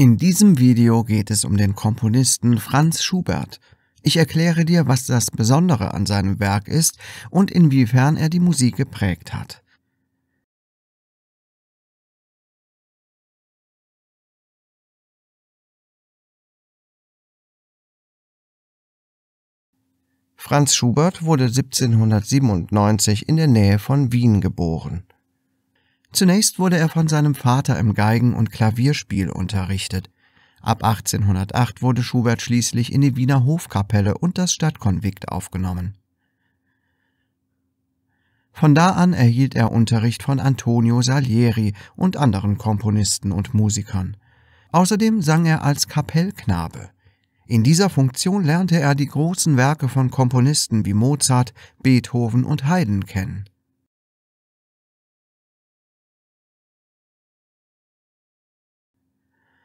In diesem Video geht es um den Komponisten Franz Schubert. Ich erkläre dir, was das Besondere an seinem Werk ist und inwiefern er die Musik geprägt hat. Franz Schubert wurde 1797 in der Nähe von Wien geboren. Zunächst wurde er von seinem Vater im Geigen- und Klavierspiel unterrichtet. Ab 1808 wurde Schubert schließlich in die Wiener Hofkapelle und das Stadtkonvikt aufgenommen. Von da an erhielt er Unterricht von Antonio Salieri und anderen Komponisten und Musikern. Außerdem sang er als Kapellknabe. In dieser Funktion lernte er die großen Werke von Komponisten wie Mozart, Beethoven und Haydn kennen.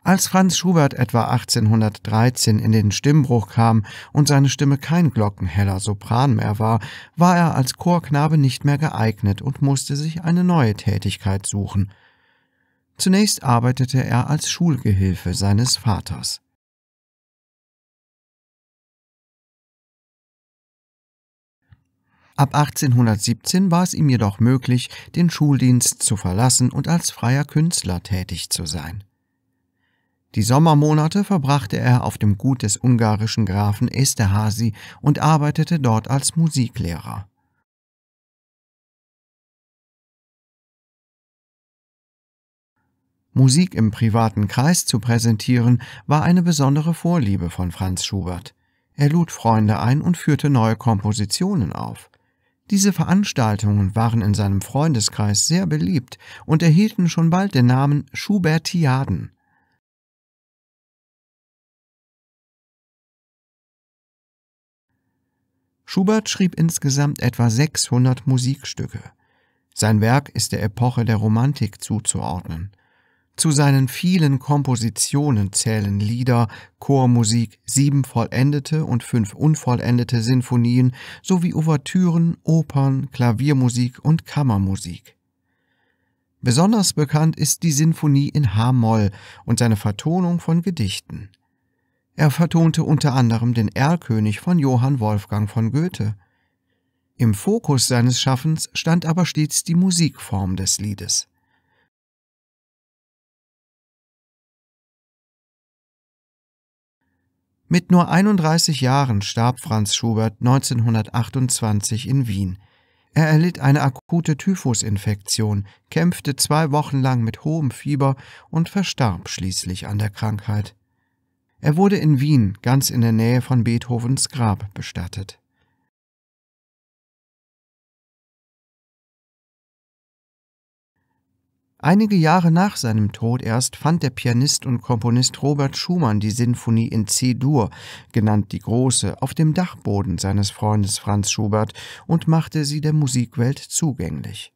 Als Franz Schubert etwa 1813 in den Stimmbruch kam und seine Stimme kein glockenheller Sopran mehr war, war er als Chorknabe nicht mehr geeignet und musste sich eine neue Tätigkeit suchen. Zunächst arbeitete er als Schulgehilfe seines Vaters. Ab 1817 war es ihm jedoch möglich, den Schuldienst zu verlassen und als freier Künstler tätig zu sein. Die Sommermonate verbrachte er auf dem Gut des ungarischen Grafen Esterhasi und arbeitete dort als Musiklehrer. Musik im privaten Kreis zu präsentieren, war eine besondere Vorliebe von Franz Schubert. Er lud Freunde ein und führte neue Kompositionen auf. Diese Veranstaltungen waren in seinem Freundeskreis sehr beliebt und erhielten schon bald den Namen Schubertiaden. Schubert schrieb insgesamt etwa 600 Musikstücke. Sein Werk ist der Epoche der Romantik zuzuordnen. Zu seinen vielen Kompositionen zählen Lieder, Chormusik, sieben vollendete und fünf unvollendete Sinfonien sowie Ouvertüren, Opern, Klaviermusik und Kammermusik. Besonders bekannt ist die Sinfonie in H-Moll und seine Vertonung von Gedichten. Er vertonte unter anderem den Erlkönig von Johann Wolfgang von Goethe. Im Fokus seines Schaffens stand aber stets die Musikform des Liedes. Mit nur 31 Jahren starb Franz Schubert 1928 in Wien. Er erlitt eine akute Typhusinfektion, kämpfte zwei Wochen lang mit hohem Fieber und verstarb schließlich an der Krankheit. Er wurde in Wien, ganz in der Nähe von Beethovens Grab, bestattet. Einige Jahre nach seinem Tod erst fand der Pianist und Komponist Robert Schumann die Sinfonie in C-Dur, genannt die Große, auf dem Dachboden seines Freundes Franz Schubert und machte sie der Musikwelt zugänglich.